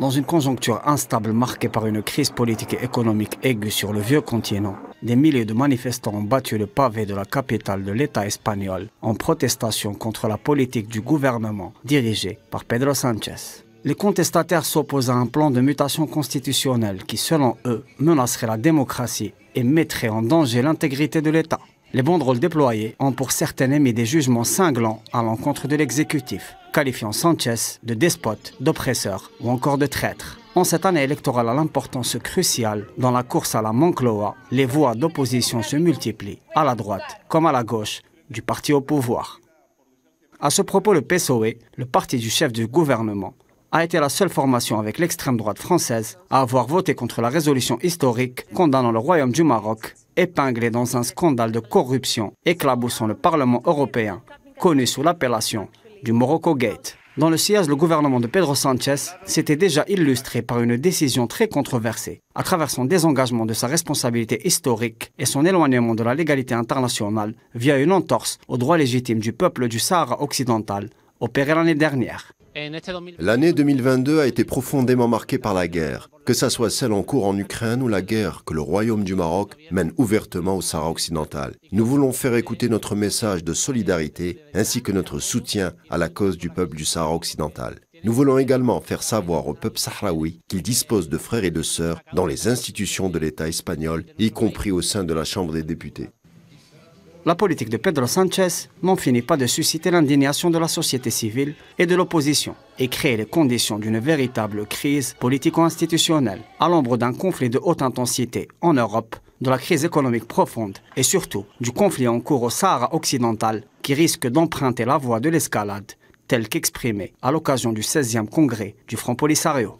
Dans une conjoncture instable marquée par une crise politique et économique aiguë sur le vieux continent, des milliers de manifestants ont battu le pavé de la capitale de l'État espagnol en protestation contre la politique du gouvernement dirigé par Pedro Sánchez. Les contestataires s'opposent à un plan de mutation constitutionnelle qui, selon eux, menacerait la démocratie et mettrait en danger l'intégrité de l'État. Les bons rôles déployés ont pour certaines émis des jugements cinglants à l'encontre de l'exécutif, qualifiant Sanchez de despote, d'oppresseur ou encore de traître. En cette année électorale à l'importance cruciale, dans la course à la Mancloa, les voix d'opposition se multiplient, à la droite comme à la gauche, du parti au pouvoir. À ce propos, le PSOE, le parti du chef du gouvernement, a été la seule formation avec l'extrême droite française à avoir voté contre la résolution historique condamnant le Royaume du Maroc épinglé dans un scandale de corruption éclaboussant le Parlement européen, connu sous l'appellation du Morocco Gate. Dans le siège, le gouvernement de Pedro Sanchez s'était déjà illustré par une décision très controversée, à travers son désengagement de sa responsabilité historique et son éloignement de la légalité internationale via une entorse aux droits légitimes du peuple du Sahara occidental opérée l'année dernière. L'année 2022 a été profondément marquée par la guerre, que ça soit celle en cours en Ukraine ou la guerre que le Royaume du Maroc mène ouvertement au Sahara occidental. Nous voulons faire écouter notre message de solidarité ainsi que notre soutien à la cause du peuple du Sahara occidental. Nous voulons également faire savoir au peuple sahraoui qu'il dispose de frères et de sœurs dans les institutions de l'État espagnol, y compris au sein de la Chambre des députés la politique de Pedro Sanchez n'en finit pas de susciter l'indignation de la société civile et de l'opposition et créer les conditions d'une véritable crise politico-institutionnelle à l'ombre d'un conflit de haute intensité en Europe, de la crise économique profonde et surtout du conflit en cours au Sahara occidental qui risque d'emprunter la voie de l'escalade telle qu'exprimée à l'occasion du 16e congrès du Front Polisario.